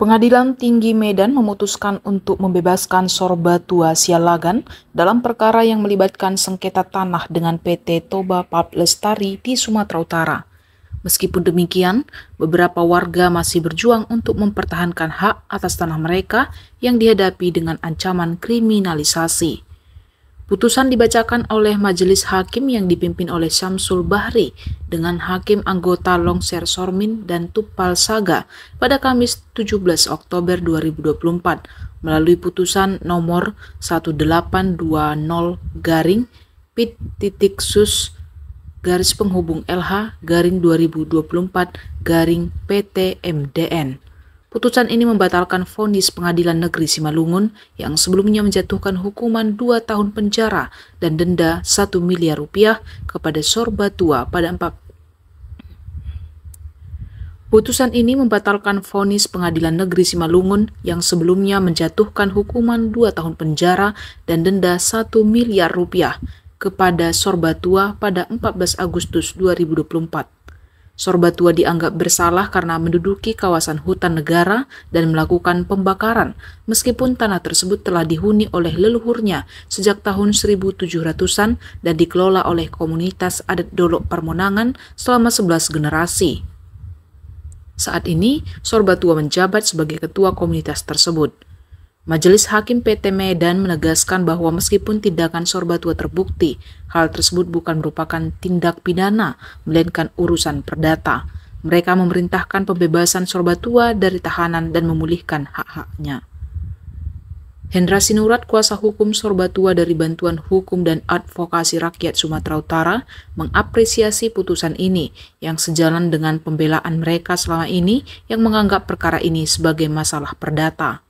Pengadilan Tinggi Medan memutuskan untuk membebaskan Sorbatua Sialagan dalam perkara yang melibatkan sengketa tanah dengan PT Toba Pap Lestari di Sumatera Utara. Meskipun demikian, beberapa warga masih berjuang untuk mempertahankan hak atas tanah mereka yang dihadapi dengan ancaman kriminalisasi. Putusan dibacakan oleh Majelis Hakim yang dipimpin oleh Syamsul Bahri dengan Hakim anggota Longser Sormin dan Tupal Saga pada Kamis 17 Oktober 2024 melalui putusan nomor 1820 garing pit titik sus garis penghubung LH garing 2024 garing PT MDN. Putusan ini membatalkan vonis pengadilan negeri Simalungun yang sebelumnya menjatuhkan hukuman dua tahun penjara dan denda satu miliar rupiah kepada Sorba tua pada 4 Putusan ini membatalkan vonis pengadilan negeri Simalungun yang sebelumnya menjatuhkan hukuman dua tahun penjara dan denda satu miliar rupiah kepada Sorba tua pada 14 Agustus 2024. Sorbatua dianggap bersalah karena menduduki kawasan hutan negara dan melakukan pembakaran, meskipun tanah tersebut telah dihuni oleh leluhurnya sejak tahun 1700-an dan dikelola oleh komunitas adat Dolok Parmonangan selama 11 generasi. Saat ini, Sorbatua menjabat sebagai ketua komunitas tersebut. Majelis Hakim PT Medan menegaskan bahwa meskipun tindakan Sorbatua terbukti, hal tersebut bukan merupakan tindak pidana, melainkan urusan perdata. Mereka memerintahkan pembebasan Sorbatua dari tahanan dan memulihkan hak-haknya. Hendra Sinurat, kuasa hukum Sorbatua dari Bantuan Hukum dan Advokasi Rakyat Sumatera Utara, mengapresiasi putusan ini yang sejalan dengan pembelaan mereka selama ini yang menganggap perkara ini sebagai masalah perdata.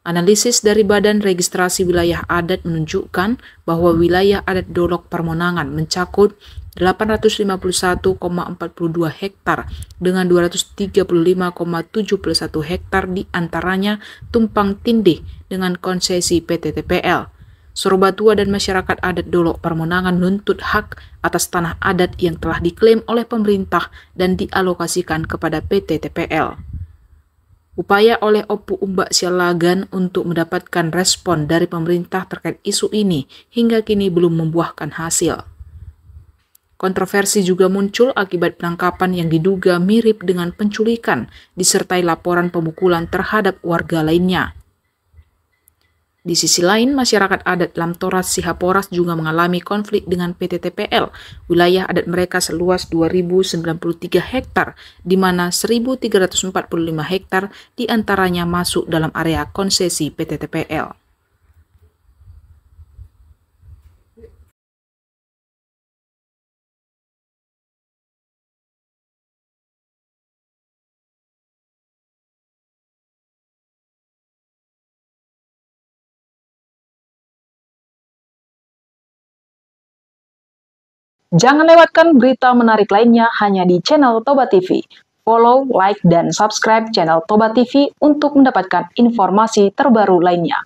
Analisis dari Badan Registrasi Wilayah Adat menunjukkan bahwa wilayah adat Dolok Permonangan mencakup 851,42 hektar dengan 235,71 hektar di antaranya tumpang tindih dengan konsesi PTTPL. Sorobatua dan masyarakat adat Dolok Permonangan nuntut hak atas tanah adat yang telah diklaim oleh pemerintah dan dialokasikan kepada PTTPL. Upaya oleh Opu Umbak Sialagan untuk mendapatkan respon dari pemerintah terkait isu ini hingga kini belum membuahkan hasil. Kontroversi juga muncul akibat penangkapan yang diduga mirip dengan penculikan, disertai laporan pemukulan terhadap warga lainnya. Di sisi lain, masyarakat adat dalam Toras Sihaporas juga mengalami konflik dengan PT TPL. Wilayah adat mereka seluas 2.093 hektar, di mana 1.345 hektar diantaranya masuk dalam area konsesi PT TPL. Jangan lewatkan berita menarik lainnya hanya di channel Toba TV. Follow, like, dan subscribe channel Toba TV untuk mendapatkan informasi terbaru lainnya.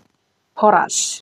Horas.